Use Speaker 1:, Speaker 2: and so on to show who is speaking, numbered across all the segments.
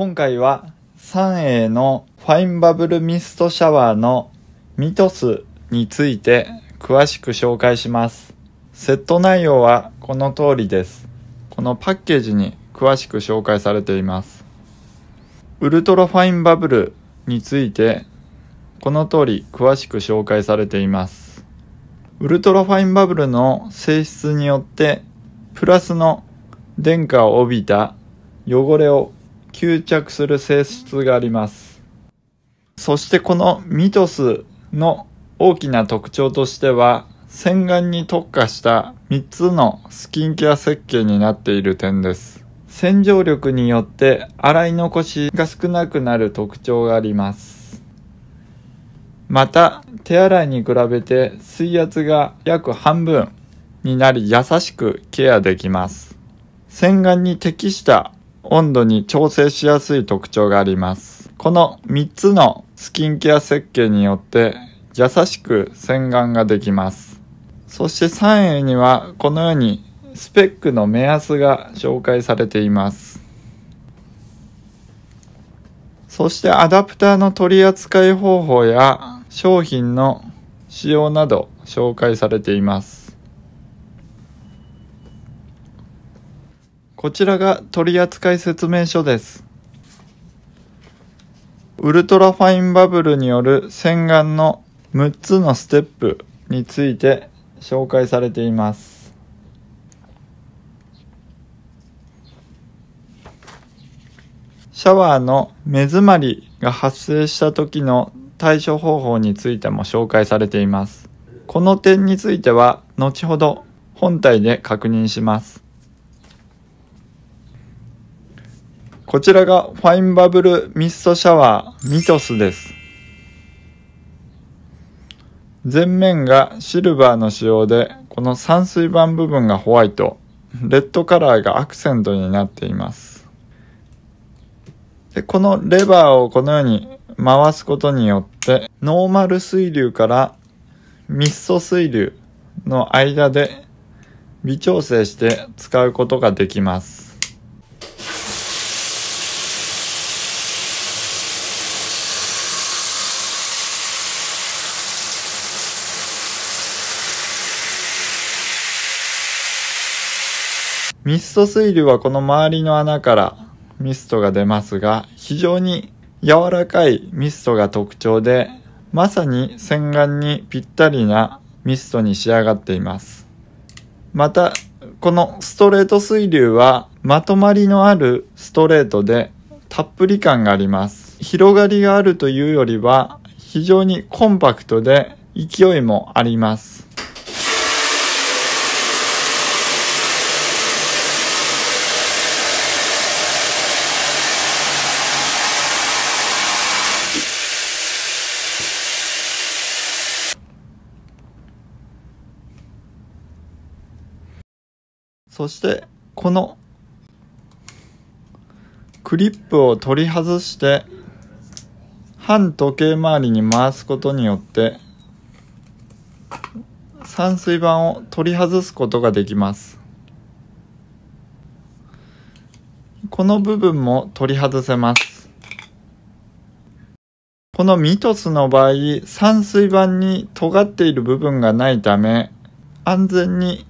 Speaker 1: 今回は3 a のファインバブルミストシャワーのミトスについて詳しく紹介しますセット内容はこの通りですこのパッケージに詳しく紹介されていますウルトラファインバブルについてこの通り詳しく紹介されていますウルトラファインバブルの性質によってプラスの電荷を帯びた汚れを吸着する性質があります。そしてこのミトスの大きな特徴としては、洗顔に特化した3つのスキンケア設計になっている点です。洗浄力によって洗い残しが少なくなる特徴があります。また、手洗いに比べて水圧が約半分になり優しくケアできます。洗顔に適した温度に調整しやすい特徴があります。この3つのスキンケア設計によって優しく洗顔ができます。そして3位にはこのようにスペックの目安が紹介されています。そしてアダプターの取り扱い方法や商品の使用など紹介されています。こちらが取扱説明書です。ウルトラファインバブルによる洗顔の6つのステップについて紹介されています。シャワーの目詰まりが発生した時の対処方法についても紹介されています。この点については後ほど本体で確認します。こちらがファインバブルミストシャワーミトスです。前面がシルバーの仕様で、この散水板部分がホワイト、レッドカラーがアクセントになっています。でこのレバーをこのように回すことによって、ノーマル水流からミスト水流の間で微調整して使うことができます。ミスト水流はこの周りの穴からミストが出ますが、非常に柔らかいミストが特徴で、まさに洗顔にぴったりなミストに仕上がっています。また、このストレート水流はまとまりのあるストレートでたっぷり感があります。広がりがあるというよりは非常にコンパクトで勢いもあります。そしてこのクリップを取り外して反時計回りに回すことによって散水板を取り外すことができますこの部分も取り外せますこのミトスの場合散水板に尖っている部分がないため安全に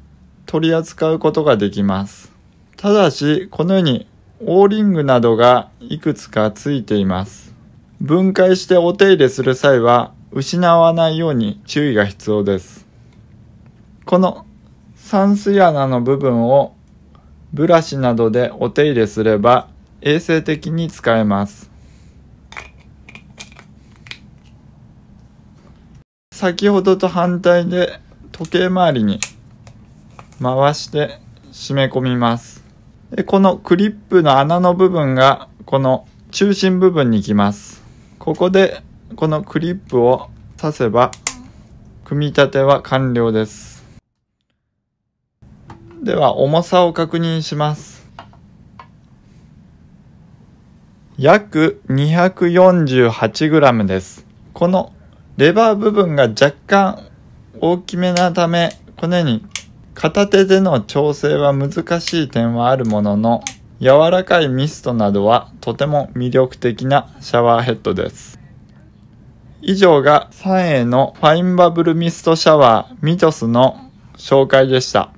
Speaker 1: 取り扱うことができます。ただし、このように O リングなどがいくつかついています。分解してお手入れする際は、失わないように注意が必要です。この散水穴の部分をブラシなどでお手入れすれば衛生的に使えます。先ほどと反対で時計回りに回して締め込みます。でこのクリップの穴の部分がこの中心部分に来ます。ここでこのクリップを刺せば組み立ては完了です。では重さを確認します。約 248g です。このレバー部分が若干大きめなため、このように片手での調整は難しい点はあるものの、柔らかいミストなどはとても魅力的なシャワーヘッドです。以上が3 a のファインバブルミストシャワーミトスの紹介でした。